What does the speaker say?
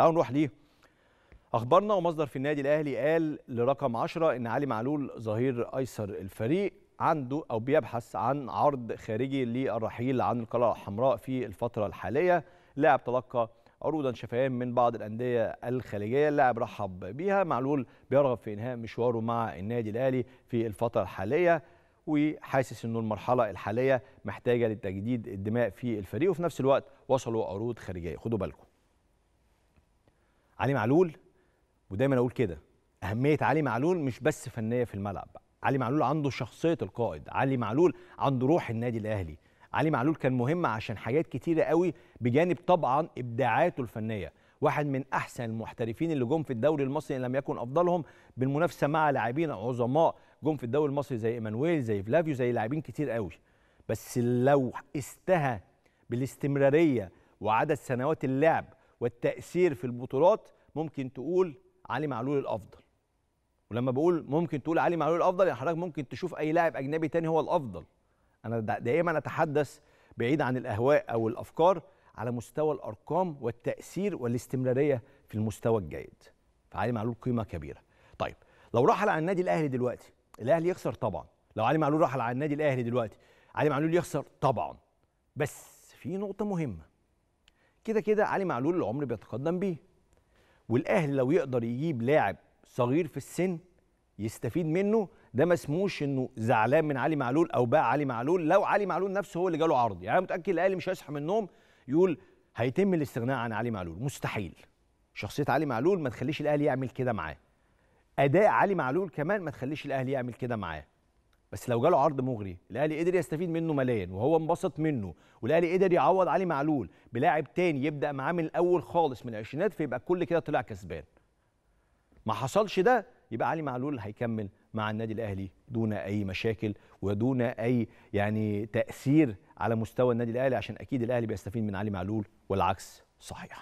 تعالوا نروح ليه اخبارنا ومصدر في النادي الاهلي قال لرقم 10 ان علي معلول ظهير ايسر الفريق عنده او بيبحث عن عرض خارجي للرحيل عن القلعه الحمراء في الفتره الحاليه لاعب تلقى عروضا شفهيا من بعض الانديه الخليجيه اللاعب رحب بيها معلول بيرغب في انهاء مشواره مع النادي الاهلي في الفتره الحاليه وحاسس انه المرحله الحاليه محتاجه لتجديد الدماء في الفريق وفي نفس الوقت وصلوا عروض خارجيه خدوا بالكم علي معلول ودايما اقول كده اهميه علي معلول مش بس فنيه في الملعب علي معلول عنده شخصيه القائد علي معلول عنده روح النادي الاهلي علي معلول كان مهم عشان حاجات كتيره قوي بجانب طبعا ابداعاته الفنيه واحد من احسن المحترفين اللي جم في الدوري المصري ان لم يكن افضلهم بالمنافسه مع لاعبين عظماء جم في الدوري المصري زي ايمانويل زي فلافيو زي لاعبين كتير قوي بس لو استهى بالاستمراريه وعدد سنوات اللعب والتأثير في البطولات ممكن تقول علي معلول الأفضل ولما بقول ممكن تقول علي معلول الأفضل يعني حضرتك ممكن تشوف أي لاعب أجنبي تاني هو الأفضل أنا دائما أتحدث بعيد عن الأهواء أو الأفكار على مستوى الأرقام والتأثير والاستمرارية في المستوى الجيد فعلي معلول قيمة كبيرة طيب لو رحل على النادي الأهلي دلوقتي الأهلي يخسر طبعا لو علي معلول رحل على النادي الأهلي دلوقتي علي معلول يخسر طبعا بس في نقطة مهمة كده كده علي معلول العمر بيتقدم بيه والاهلي لو يقدر يجيب لاعب صغير في السن يستفيد منه ده ما اسموش انه زعلان من علي معلول او باع علي معلول لو علي معلول نفسه هو اللي جاله عرض يعني متاكد الاهلي مش هيصحى من النوم يقول هيتم الاستغناء عن علي معلول مستحيل شخصيه علي معلول ما تخليش الاهلي يعمل كده معاه اداء علي معلول كمان ما تخليش الاهلي يعمل كده معاه بس لو جاله عرض مغري الاهلي قدر يستفيد منه ماليا وهو انبسط منه والاهلي قدر يعوض علي معلول بلاعب تاني يبدا معاه من الاول خالص من العشرينات فيبقى كل كده طلع كسبان ما حصلش ده يبقى علي معلول هيكمل مع النادي الاهلي دون اي مشاكل ودون اي يعني تاثير على مستوى النادي الاهلي عشان اكيد الاهلي بيستفيد من علي معلول والعكس صحيح